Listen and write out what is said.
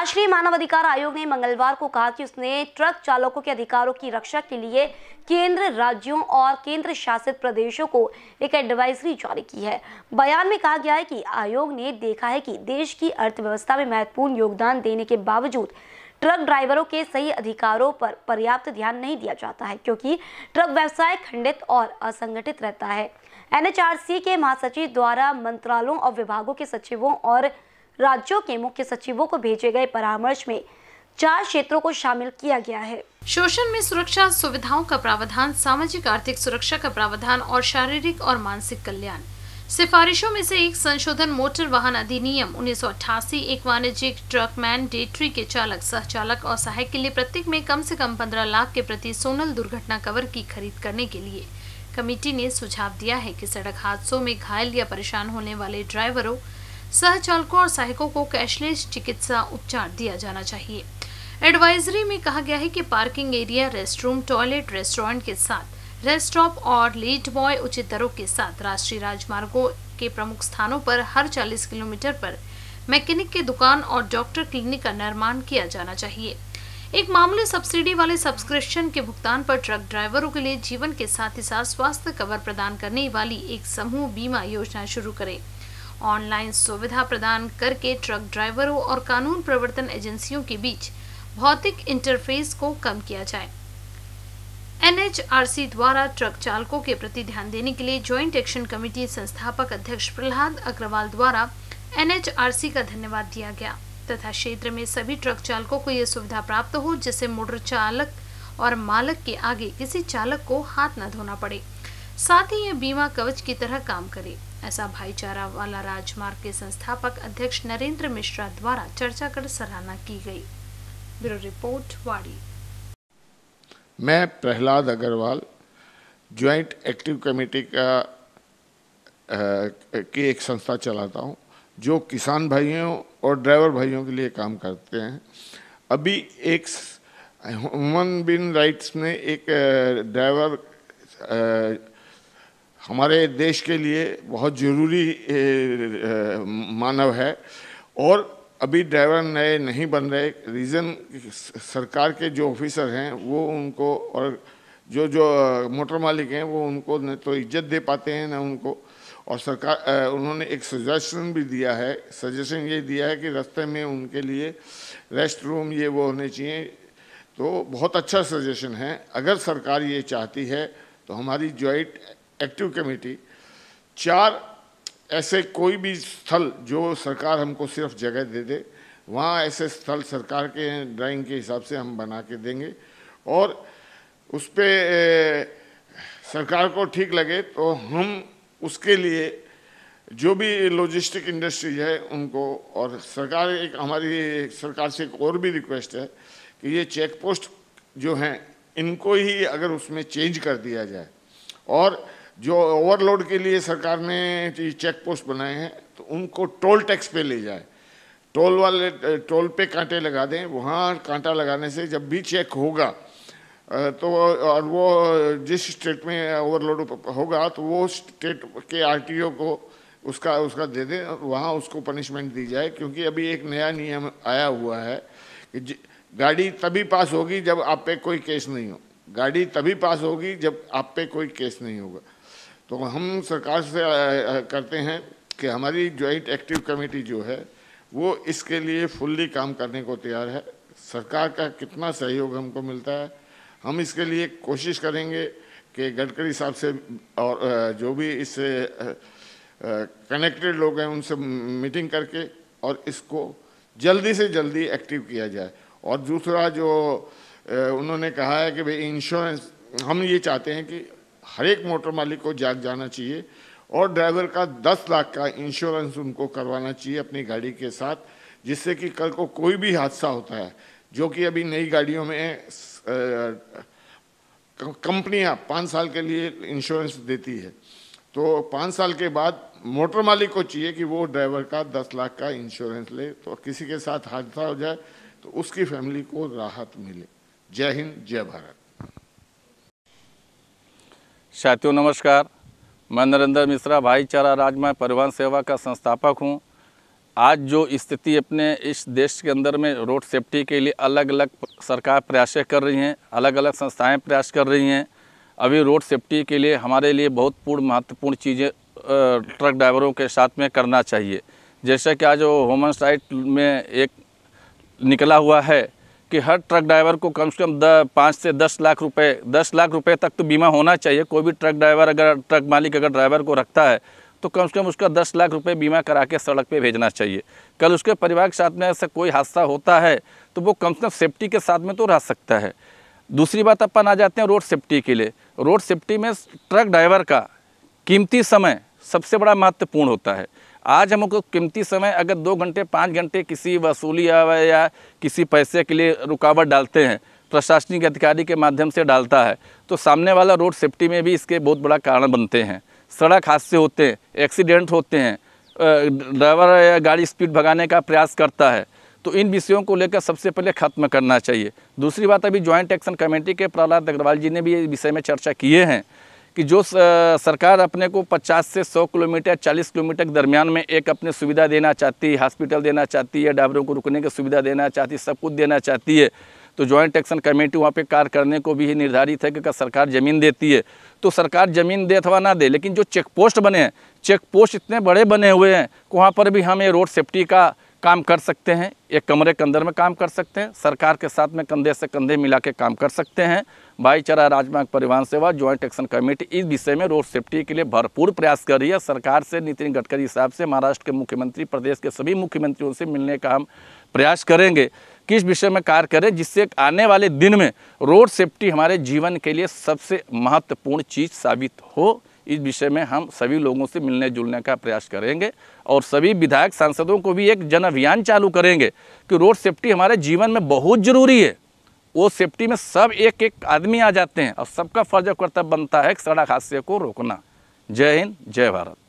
राष्ट्रीय मानवाधिकार आयोग ने मंगलवार को कहा कि उसने ट्रक चालकों के अधिकारों की रक्षा के लिए केंद्र राज्यों और केंद्र शासित प्रदेशों को एक एडवाइजरी जारी की है बयान में कहा गया है कि आयोग ने देखा है कि देश की अर्थव्यवस्था में महत्वपूर्ण योगदान देने के बावजूद ट्रक ड्राइवरों के सही अधिकारों पर पर्याप्त ध्यान नहीं दिया जाता है क्योंकि ट्रक व्यवसाय खंडित और असंगठित रहता है एनएचआरसी के महासचिव द्वारा मंत्रालयों और विभागों के सचिवों और राज्यों के मुख्य सचिवों को भेजे गए परामर्श में चार क्षेत्रों को शामिल किया गया है शोषण में सुरक्षा सुविधाओं का प्रावधान सामाजिक आर्थिक सुरक्षा का प्रावधान और शारीरिक और मानसिक कल्याण सिफारिशों में से एक संशोधन मोटर वाहन अधिनियम 1988 एक वाणिज्यिक मैन डेट्री के चालक सह चालक और सहायक के लिए प्रत्येक में कम से कम 15 लाख के प्रति सोनल दुर्घटना कवर की खरीद करने के लिए कमेटी ने सुझाव दिया है कि सड़क हादसों में घायल या परेशान होने वाले ड्राइवरों सहचालकों और सहायकों को कैशलेस चिकित्सा उपचार दिया जाना चाहिए एडवाइजरी में कहा गया है कि parking area rest room toilet restaurant के साथ रेस्ट स्टॉप और लेट बॉय उचित दरों के साथ राष्ट्रीय राजमार्गों के प्रमुख स्थानों पर हर 40 किलोमीटर पर मैकेनिक की दुकान और डॉक्टर क्लिनिक का निर्माण किया जाना चाहिए एक मामूली सब्सिडी वाले सब्सक्रिप्शन के भुगतान पर ट्रक ड्राइवरों के लिए जीवन के साथ ही साथ स्वास्थ्य कवर प्रदान करने वाली एक समूह बीमा योजना शुरू करें ऑनलाइन सुविधा प्रदान करके ट्रक ड्राइवरों और कानून प्रवर्तन एजेंसियों के बीच भौतिक इंटरफेस को कम किया जाए एनएचआरसी द्वारा ट्रक चालकों के प्रति ध्यान देने के लिए ज्वाइंट एक्शन कमेटी संस्थापक अध्यक्ष प्रहलाद अग्रवाल द्वारा एनएचआरसी का धन्यवाद दिया गया तथा क्षेत्र में सभी ट्रक चालकों को यह सुविधा प्राप्त हो जिससे मोटर चालक और मालक के आगे किसी चालक को हाथ न धोना पड़े साथ ही यह बीमा कवच की तरह काम करे ऐसा भाईचारा वाला राजमार्ग के संस्थापक अध्यक्ष नरेंद्र मिश्रा द्वारा चर्चा कर सराहना की गई ब्यूरो रिपोर्ट वाड़ी मैं Prahlad Agrawal joint active committee का की एक संस्था चलाता हूँ जो किसान भाइयों और ड्राइवर भाइयों के लिए काम करते हैं अभी एक ह्यूमन बीन राइट्स ने एक ड्राइवर हमारे देश के लिए बहुत ज़रूरी मानव है और अभी ड्राइवर नए नहीं बन रहे रीज़न सरकार के जो ऑफिसर हैं वो उनको और जो जो मोटर मालिक हैं वो उनको न तो इज्जत दे पाते हैं ना उनको और सरकार उन्होंने एक सजेशन भी दिया है सजेशन ये दिया है कि रास्ते में उनके लिए रेस्ट रूम ये वो होने चाहिए तो बहुत अच्छा सजेशन है अगर सरकार ये चाहती है तो हमारी ज्वाइंट एक्टिव कमेटी चार ऐसे कोई भी स्थल जो सरकार हमको सिर्फ जगह दे दे वहाँ ऐसे स्थल सरकार के ड्राइंग के हिसाब से हम बना के देंगे और उस पर सरकार को ठीक लगे तो हम उसके लिए जो भी लॉजिस्टिक इंडस्ट्रीज है उनको और सरकार एक हमारी सरकार से एक और भी रिक्वेस्ट है कि ये चेक पोस्ट जो हैं इनको ही अगर उसमें चेंज कर दिया जाए और जो ओवरलोड के लिए सरकार ने चेक पोस्ट बनाए हैं तो उनको टोल टैक्स पे ले जाए टोल वाले टोल पे कांटे लगा दें वहाँ कांटा लगाने से जब भी चेक होगा तो और वो जिस स्टेट में ओवरलोड होगा तो वो स्टेट के आरटीओ को उसका उसका दे दें वहाँ उसको पनिशमेंट दी जाए क्योंकि अभी एक नया नियम आया हुआ है कि गाड़ी तभी पास होगी जब आप पे कोई केस नहीं हो गाड़ी तभी पास होगी जब आप पे कोई केस नहीं होगा तो हम सरकार से करते हैं कि हमारी ज्वाइंट एक्टिव कमेटी जो है वो इसके लिए फुल्ली काम करने को तैयार है सरकार का कितना सहयोग हमको मिलता है हम इसके लिए कोशिश करेंगे कि गडकरी साहब से और जो भी इससे कनेक्टेड लोग हैं उनसे मीटिंग करके और इसको जल्दी से जल्दी एक्टिव किया जाए और दूसरा जो उन्होंने कहा है कि भाई इंश्योरेंस हम ये चाहते हैं कि हर एक मोटर मालिक को जाग जाना चाहिए और ड्राइवर का 10 लाख का इंश्योरेंस उनको करवाना चाहिए अपनी गाड़ी के साथ जिससे कि कल को कोई भी हादसा होता है जो कि अभी नई गाड़ियों में कंपनियां पाँच साल के लिए इंश्योरेंस देती है तो पाँच साल के बाद मोटर मालिक को चाहिए कि वो ड्राइवर का दस लाख का इंश्योरेंस ले तो किसी के साथ हादसा हो जाए तो उसकी फैमिली को राहत मिले जय हिंद जय भारत साथियों नमस्कार मैं नरेंद्र मिश्रा भाईचारा राजमा परिवहन सेवा का संस्थापक हूँ आज जो स्थिति अपने इस देश के अंदर में रोड सेफ्टी के लिए अलग अलग सरकार प्रयास कर रही हैं अलग अलग संस्थाएं प्रयास कर रही हैं अभी रोड सेफ्टी के लिए हमारे लिए बहुत पूर्ण महत्वपूर्ण चीज़ें ट्रक ड्राइवरों के साथ में करना चाहिए जैसा कि आज वो ह्यूमन राइट में एक निकला हुआ है कि हर ट्रक ड्राइवर को कम से कम द पाँच से दस लाख रुपए दस लाख रुपए तक तो बीमा होना चाहिए कोई भी ट्रक ड्राइवर अगर ट्रक मालिक अगर ड्राइवर को रखता है तो कम से कम उसका दस लाख रुपए बीमा करा के सड़क पे भेजना चाहिए कल उसके परिवार के साथ में ऐसा कोई हादसा होता है तो वो कम से कम सेफ्टी के साथ में तो रह सकता है दूसरी बात अपन आ जाते हैं रोड सेफ्टी के लिए रोड सेफ्टी में ट्रक ड्राइवर का कीमती समय सबसे बड़ा महत्वपूर्ण होता है आज हमको कीमती समय अगर दो घंटे पाँच घंटे किसी वसूली या किसी पैसे के लिए रुकावट डालते हैं प्रशासनिक अधिकारी के माध्यम से डालता है तो सामने वाला रोड सेफ्टी में भी इसके बहुत बड़ा कारण बनते हैं सड़क हादसे होते हैं एक्सीडेंट होते हैं ड्राइवर या गाड़ी स्पीड भगाने का प्रयास करता है तो इन विषयों को लेकर सबसे पहले खत्म करना चाहिए दूसरी बात अभी ज्वाइंट एक्शन कमेटी के प्रहलाद अग्रवाल जी ने भी इस विषय में चर्चा किए हैं कि जो सरकार अपने को 50 से 100 किलोमीटर 40 किलोमीटर के दरमियान में एक अपने सुविधा देना चाहती है हॉस्पिटल देना चाहती है डाबरों को रुकने की सुविधा देना चाहती है सब कुछ देना चाहती है तो जॉइंट एक्शन कमेटी वहाँ पे कार्य करने को भी निर्धारित है कि सरकार ज़मीन देती है तो सरकार ज़मीन दे अथवा ना दे लेकिन जो चेक पोस्ट बने हैं चेक पोस्ट इतने बड़े बने हुए हैं कि वहाँ पर भी हमें रोड सेफ्टी का काम कर सकते हैं एक कमरे के अंदर में काम कर सकते हैं सरकार के साथ में कंधे से कंधे मिला के काम कर सकते हैं भाईचारा राजमार्ग परिवहन सेवा ज्वाइंट एक्शन कमेटी इस विषय में रोड सेफ्टी के लिए भरपूर प्रयास कर रही है सरकार से नितिन गडकरी साहब से महाराष्ट्र के मुख्यमंत्री प्रदेश के सभी मुख्यमंत्रियों से मिलने का हम प्रयास करेंगे किस विषय में कार्य करें जिससे आने वाले दिन में रोड सेफ्टी हमारे जीवन के लिए सबसे महत्वपूर्ण चीज़ साबित हो इस विषय में हम सभी लोगों से मिलने जुलने का प्रयास करेंगे और सभी विधायक सांसदों को भी एक जन अभियान चालू करेंगे कि रोड सेफ्टी हमारे जीवन में बहुत ज़रूरी है वो सेफ्टी में सब एक एक आदमी आ जाते हैं और सबका फर्ज कर्तव्य बनता है सड़क हादसे को रोकना जय हिंद जय भारत